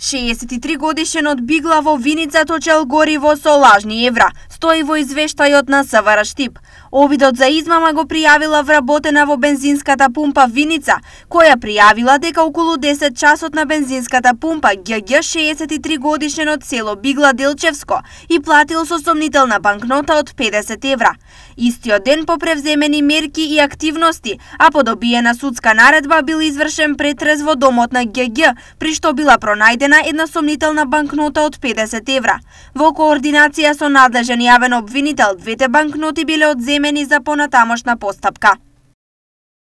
63 годишен од Бигла во Виница точел гориво со лажни евра, стои во извештајот на Савара Штип. Обидот за измама го пријавила вработена во бензинската пумпа Виница, која пријавила дека околу 10 часот на бензинската пумпа ГГ 63 годишен од село Бигла Делчевско и платил со сомнителна банкнота од 50 евра. Истиот ден по превземени мерки и активности, а по добиена судска наредба бил извршен претрез во домот на ГГ, при што била пронајдена најдена една сомнителна банкнота од 50 евра. Во координација со надлежен јавен обвинител, двете банкноти биле одземени за понатамошна постапка.